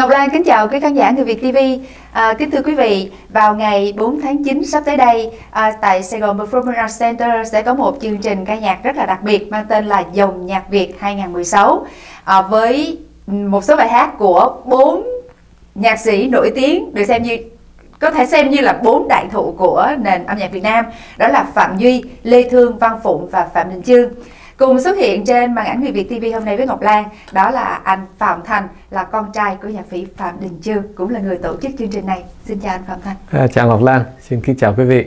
Ngọc Lan kính chào quý khán giả Người Việt TV. À, kính thưa quý vị, vào ngày 4 tháng 9 sắp tới đây, à, tại Sài Gòn Performance Center sẽ có một chương trình ca nhạc rất là đặc biệt mang tên là Dòng nhạc Việt 2016 à, với một số bài hát của bốn nhạc sĩ nổi tiếng được xem như có thể xem như là bốn đại thụ của nền âm nhạc Việt Nam đó là Phạm Duy, Lê Thương, Văn Phụng và Phạm Đình Chương cùng xuất hiện trên màn ảnh Người Việt TV hôm nay với Ngọc Lan đó là anh Phạm Thành là con trai của nhạc sĩ Phạm Đình Chương cũng là người tổ chức chương trình này xin chào anh Phạm Thành à, chào Ngọc Lan xin kính chào quý vị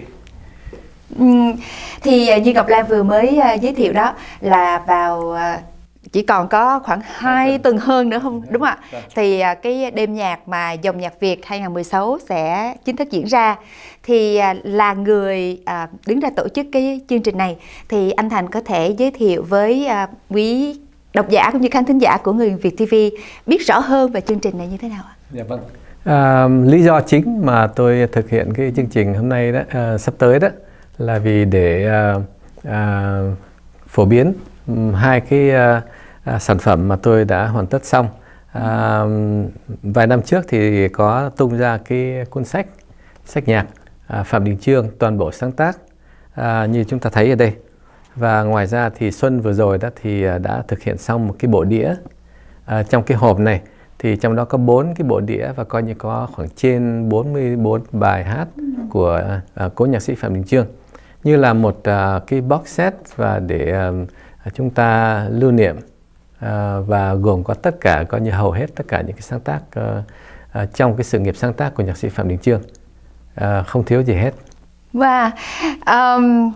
thì như Ngọc Lan vừa mới à, giới thiệu đó là vào à, chỉ còn có khoảng hai tuần hơn nữa không dạ. đúng không ạ dạ. thì à, cái đêm nhạc mà dòng nhạc Việt 2016 sẽ chính thức diễn ra thì à, là người à, đứng ra tổ chức cái chương trình này thì anh Thành có thể giới thiệu với quý độc giả cũng như khán thính giả của người Việt TV biết rõ hơn về chương trình này như thế nào ạ? Dạ vâng. À, lý do chính mà tôi thực hiện cái chương trình hôm nay đó à, sắp tới đó là vì để à, à, phổ biến hai cái à, À, sản phẩm mà tôi đã hoàn tất xong à, vài năm trước thì có tung ra cái cuốn sách sách nhạc à, Phạm Đình Trương toàn bộ sáng tác à, như chúng ta thấy ở đây và ngoài ra thì Xuân vừa rồi đó thì à, đã thực hiện xong một cái bộ đĩa à, trong cái hộp này thì trong đó có bốn cái bộ đĩa và coi như có khoảng trên 44 bài hát của à, cố nhạc sĩ Phạm Đình Trương như là một à, cái box set và để à, chúng ta lưu niệm Ờ, và gồm có tất cả có như hầu hết tất cả những cái sáng tác à, à, trong cái sự nghiệp sáng tác của nhạc sĩ Phạm Đình Chương à, không thiếu gì hết. Và um,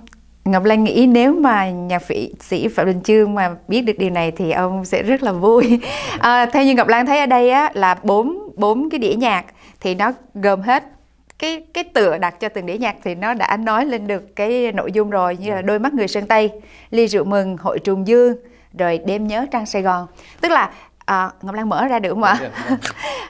Ngọc Lan nghĩ nếu mà nhạc sĩ Phạm Đình Chương mà biết được điều này thì ông sẽ rất là vui. À, theo như Ngọc Lan thấy ở đây á, là bốn bốn cái đĩa nhạc thì nó gồm hết cái cái tựa đặt cho từng đĩa nhạc thì nó đã nói lên được cái nội dung rồi như là ừ. đôi mắt người sơn tây ly rượu mừng hội trùng dương rồi đêm nhớ trăng Sài Gòn tức là à, Ngọc Lan mở ra được không ạ?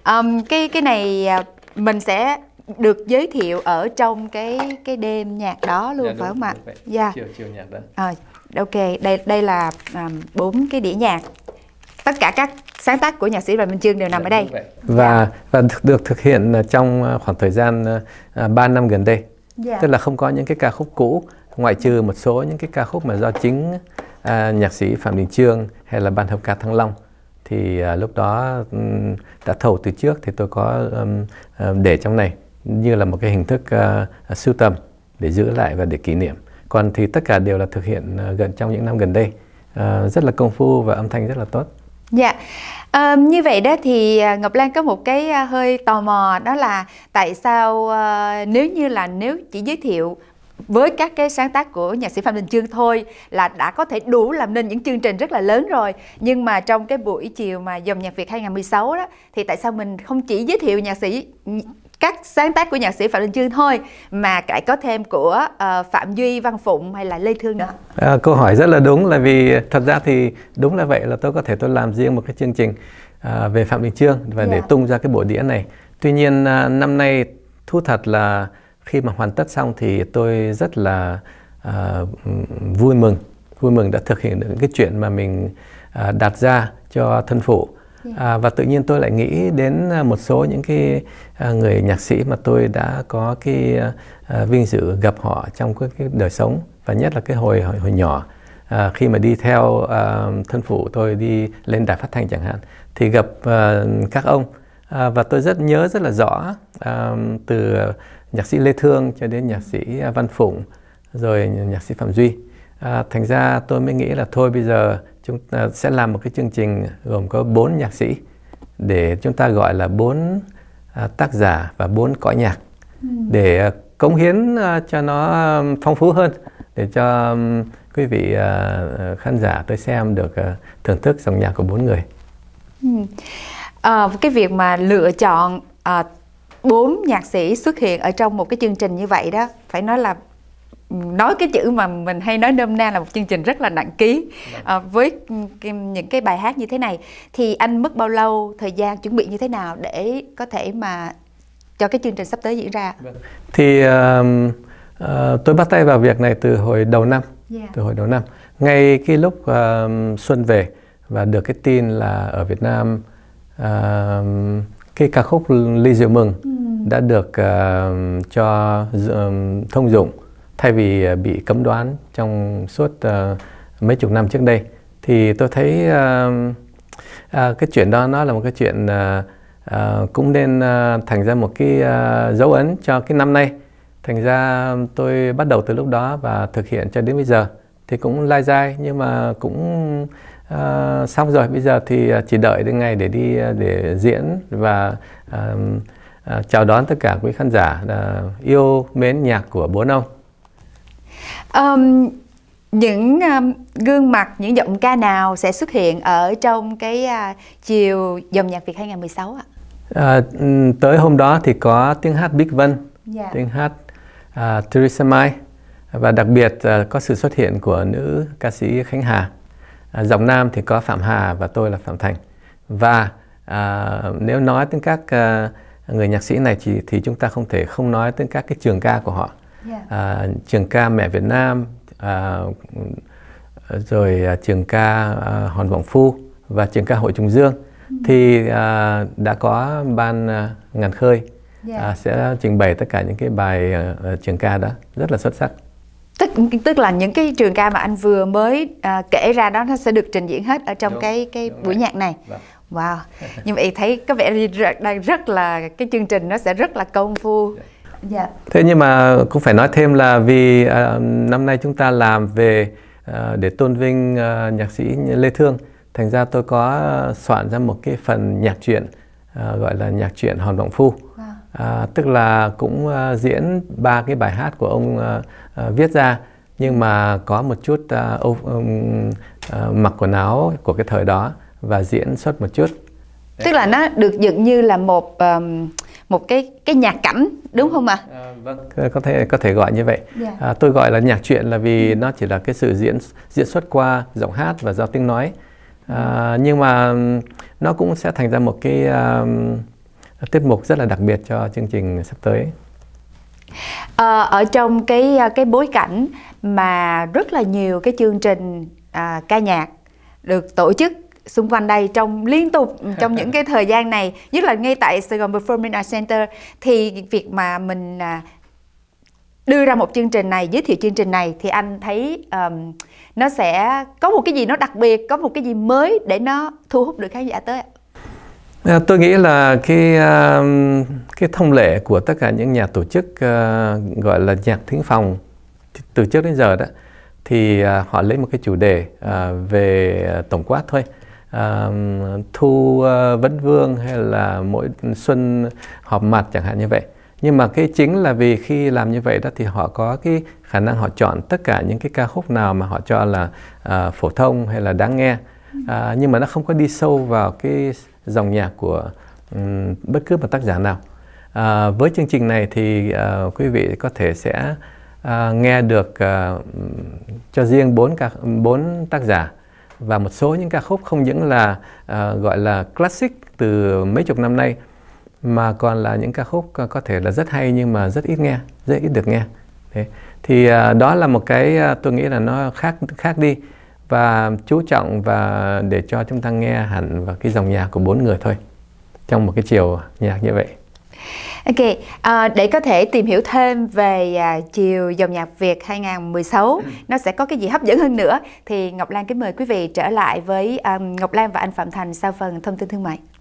um, cái cái này à, mình sẽ được giới thiệu ở trong cái cái đêm nhạc đó luôn dạ, phải không ạ? Dạ. Chiều chiều nhạc đó. À, ok, đây đây là à, bốn um, cái đĩa nhạc. Tất cả các sáng tác của nhạc sĩ Đoàn Minh Chương đều nằm ở đây. Và và được thực hiện à, trong khoảng thời gian uh, 3 năm gần đây. Dạ. Tức là không có những cái ca khúc cũ ngoại trừ một số những cái ca khúc mà do chính à, nhạc sĩ Phạm Đình Trương hay là ban hợp ca Thăng Long thì à, lúc đó đã thầu từ trước thì tôi có um, để trong này như là một cái hình thức uh, sưu tầm để giữ lại và để kỷ niệm còn thì tất cả đều là thực hiện gần trong những năm gần đây uh, rất là công phu và âm thanh rất là tốt Dạ, à, như vậy đó thì Ngọc Lan có một cái hơi tò mò đó là tại sao à, nếu như là nếu chỉ giới thiệu với các cái sáng tác của nhạc sĩ Phạm Đình Chương thôi là đã có thể đủ làm nên những chương trình rất là lớn rồi nhưng mà trong cái buổi chiều mà dòng nhạc Việt 2016 đó thì tại sao mình không chỉ giới thiệu nhạc sĩ các sáng tác của nhạc sĩ Phạm Đình Chương thôi mà lại có thêm của uh, Phạm Duy, Văn Phụng hay là Lê Thương nữa. À, câu hỏi rất là đúng là vì thật ra thì đúng là vậy là tôi có thể tôi làm riêng một cái chương trình uh, về Phạm Đình Chương và yeah. để dạ. tung ra cái bộ đĩa này. Tuy nhiên uh, năm nay thu thật là khi mà hoàn tất xong thì tôi rất là uh, vui mừng vui mừng đã thực hiện được cái chuyện mà mình uh, đặt ra cho thân phụ À, và tự nhiên tôi lại nghĩ đến à, một số những cái à, người nhạc sĩ mà tôi đã có cái à, vinh dự gặp họ trong cái, cái đời sống và nhất là cái hồi hồi, hồi nhỏ à, khi mà đi theo à, thân phụ tôi đi lên đài phát thanh chẳng hạn thì gặp à, các ông à, và tôi rất nhớ rất là rõ à, từ nhạc sĩ Lê Thương cho đến nhạc sĩ à, Văn Phụng rồi nhạc sĩ Phạm Duy. À, thành ra tôi mới nghĩ là thôi bây giờ chúng ta à, sẽ làm một cái chương trình gồm có bốn nhạc sĩ để chúng ta gọi là bốn à, tác giả và bốn cõi nhạc ừ. để cống hiến cho nó phong phú hơn để cho quý vị khán giả tới xem được thưởng thức dòng nhạc của bốn người. Ừ. À, cái việc mà lựa chọn à, bốn nhạc sĩ xuất hiện ở trong một cái chương trình như vậy đó phải nói là nói cái chữ mà mình hay nói nôm na là một chương trình rất là nặng ký à, với những cái bài hát như thế này thì anh mất bao lâu thời gian chuẩn bị như thế nào để có thể mà cho cái chương trình sắp tới diễn ra vâng. thì uh, uh, tôi bắt tay vào việc này từ hồi đầu năm yeah. Dạ. từ hồi đầu năm ngay cái lúc uh, xuân về và được cái tin là ở Việt Nam uh, cái ca khúc ly rượu mừng ừ. đã được uh, cho uh, thông dụng thay vì uh, bị cấm đoán trong suốt uh, mấy chục năm trước đây thì tôi thấy uh, uh, cái chuyện đó nó là một cái chuyện uh, uh, cũng nên uh, thành ra một cái uh, dấu ấn cho cái năm nay thành ra tôi bắt đầu từ lúc đó và thực hiện cho đến bây giờ thì cũng lai dai nhưng mà cũng à, xong rồi bây giờ thì ờ, chỉ đợi đến ngày để đi ờ, để diễn và à, à, chào đón tất cả quý khán giả à, yêu mến nhạc của bố ông um, những um, gương mặt những giọng ca nào sẽ xuất hiện ở trong cái uh, chiều dòng nhạc Việt 2016 ạ? À, tới hôm đó thì có tiếng hát Big Vân, yeah. Dạ. tiếng hát uh, Theresa Mai và đặc biệt uh, có sự xuất hiện của nữ ca sĩ Khánh Hà à, giọng nam thì có phạm hà và tôi là phạm thành và à, nếu nói đến các à, người nhạc sĩ này thì thì chúng ta không thể không nói đến các cái trường ca của họ dạ. à, trường ca mẹ việt nam à, rồi à, trường ca à, hòn vọng phu và trường ca hội trùng dương ừ. thì à, đã có ban à, ngàn khơi dạ. à, sẽ trình bày tất cả những cái bài à, trường ca đó rất là xuất sắc tức tức là những cái trường ca mà anh vừa mới à, kể ra đó nó sẽ được trình diễn hết ở trong đúng, cái cái đúng buổi rồi. nhạc này vâng. wow nhưng mà thấy có vẻ đang rất là cái chương trình nó sẽ rất là công phu dạ. dạ thế nhưng mà cũng phải nói thêm là vì à, năm nay chúng ta làm về à, để tôn vinh à, nhạc sĩ lê thương thành ra tôi có soạn ra một cái phần nhạc truyện à, gọi là nhạc truyện hòn vọng phu wow à, tức là cũng à, diễn ba cái bài hát của ông à, à, viết ra nhưng mà có một chút à, ô, um, mặc quần áo của cái thời đó và diễn xuất một chút tức là nó được dựng như là một um, một cái cái nhạc cảnh đúng không ạ? À? À, vâng, có thể có thể gọi như vậy. Yeah. Dạ. À, tôi gọi là nhạc truyện là vì ừ. nó chỉ là cái sự diễn diễn xuất qua giọng hát và do tiếng nói. À, nhưng mà nó cũng sẽ thành ra một cái um, tiết mục rất là đặc biệt cho chương trình sắp tới à, ở trong cái ờ, cái bối cảnh mà rất là nhiều cái chương trình à, ca nhạc được tổ chức xung quanh đây trong liên tục ừ, trong những cái thời gian này nhất là ngay tại Sài Gòn Performing Arts Center thì việc mà mình à, đưa ra một chương trình này giới thiệu chương trình này thì anh thấy um, nó sẽ có một cái gì nó đặc biệt có một cái gì mới để nó thu hút được khán giả tới Ờ, tôi nghĩ là cái ờ, cái thông lệ của tất cả những nhà tổ chức ờ, gọi là nhạc thính phòng từ trước đến giờ đó thì họ lấy một cái chủ đề về tổng quát thôi. thu vấn vương hay là mỗi xuân họp mặt chẳng hạn như vậy nhưng mà cái chính là vì khi làm như vậy đó thì họ có cái khả năng họ chọn tất cả những cái ca khúc nào mà họ cho là phổ thông hay là đáng nghe ừ. nhưng mà nó không có đi sâu vào cái dòng nhạc của um, bất cứ một tác giả nào. À, với chương trình này thì à, quý vị có thể sẽ à, nghe được à, cho riêng bốn ca bốn tác giả và một số những ca khúc không những là à, gọi là classic từ mấy chục năm nay mà còn là những ca khúc có thể là rất hay nhưng mà rất ít nghe, rất ít được nghe. Thế. Thì à, đó là một cái à, tôi nghĩ là nó khác khác đi và chú trọng và để cho chúng ta nghe hẳn vào cái dòng nhạc của bốn người thôi trong một cái chiều nhạc như vậy. Ok, à, để có thể tìm hiểu thêm về à, chiều dòng nhạc Việt 2016 nó sẽ có cái gì hấp dẫn hơn nữa thì Ngọc Lan kính mời quý vị trở lại với à, Ngọc Lan và anh Phạm Thành sau phần thông tin thương mại.